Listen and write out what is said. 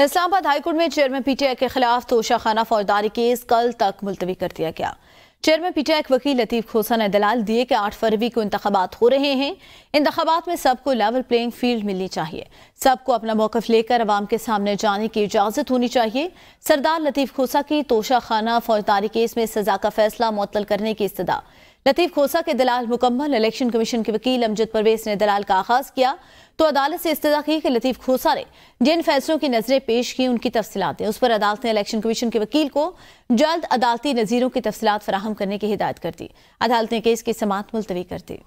Islamabad high court में chairman PTI के खिलाफ तोशाखाना फौजदारी केस कल तक मुलतवी कर दिया गया चेयरमैन पीटीआई के वकील लतीफ खोसा ने दलाल दिए कि आठ फरवरी को इंतबात हो रहे हैं इंतबात में सबको लेवल प्लेइंग फील्ड मिलनी चाहिए सबको अपना मौकफ लेकर अवाम के सामने जाने की इजाजत होनी चाहिए सरदार लतीफ खोसा की तोशाखाना फौजदारी केस में सजा का फैसला मुतल करने की इस्तः लतीफ खोसा के दलाल मुकम्मल इलेक्शन कमीशन के वकील अमजद परवेज ने दलाल का आगाज किया तो अदालत से इस्तः की कि लतीफ खोसा ने जिन फैसलों की नजरें पेश की उनकी तफसलत दें उस पर अदालत ने इलेक्शन कमीशन के वकील को जल्द अदालती नजीरों की तफसलत फराहम करने की हिदायत कर दी अदालत ने केस की समात मुलतवी कर दी